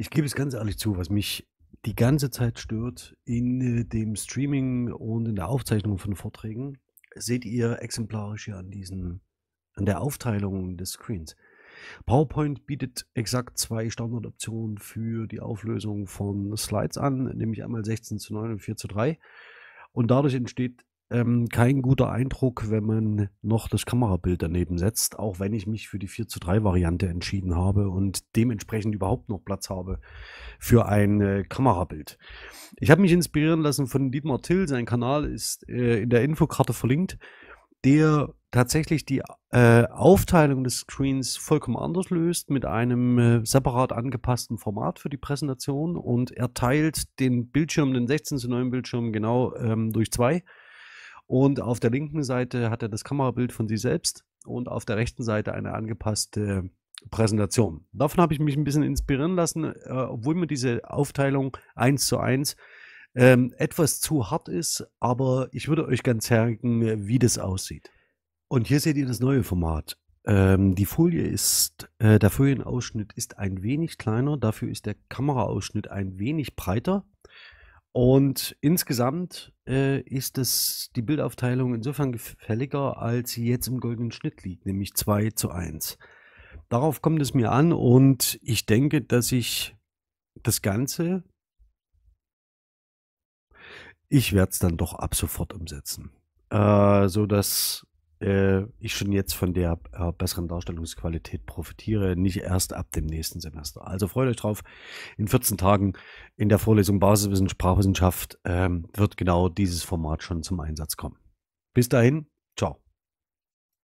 Ich gebe es ganz ehrlich zu, was mich die ganze Zeit stört in äh, dem Streaming und in der Aufzeichnung von Vorträgen, seht ihr exemplarisch hier an diesen, an der Aufteilung des Screens. PowerPoint bietet exakt zwei Standardoptionen für die Auflösung von Slides an, nämlich einmal 16 zu 9 und 4 zu 3. Und dadurch entsteht ähm, kein guter Eindruck, wenn man noch das Kamerabild daneben setzt, auch wenn ich mich für die 4 zu 3 Variante entschieden habe und dementsprechend überhaupt noch Platz habe für ein äh, Kamerabild. Ich habe mich inspirieren lassen von Dietmar Till, sein Kanal ist äh, in der Infokarte verlinkt, der tatsächlich die äh, Aufteilung des Screens vollkommen anders löst, mit einem äh, separat angepassten Format für die Präsentation und er teilt den Bildschirm, den 16 zu 9 Bildschirm genau ähm, durch zwei und auf der linken Seite hat er das Kamerabild von sich selbst und auf der rechten Seite eine angepasste Präsentation. Davon habe ich mich ein bisschen inspirieren lassen, äh, obwohl mir diese Aufteilung 1 zu 1 ähm, etwas zu hart ist, aber ich würde euch ganz zeigen, wie das aussieht. Und hier seht ihr das neue Format. Ähm, die Folie ist, äh, der Folienausschnitt ist ein wenig kleiner, dafür ist der Kameraausschnitt ein wenig breiter. Und insgesamt äh, ist es die Bildaufteilung insofern gefälliger, als sie jetzt im goldenen Schnitt liegt, nämlich 2 zu 1. Darauf kommt es mir an und ich denke, dass ich das Ganze, ich werde es dann doch ab sofort umsetzen. Äh, so dass äh, ich schon jetzt von der äh, besseren Darstellungsqualität profitiere, nicht erst ab dem nächsten Semester. Also freut euch drauf. In 14 Tagen in der Vorlesung Basiswissen Sprachwissenschaft ähm, wird genau dieses Format schon zum Einsatz kommen. Bis dahin, ciao.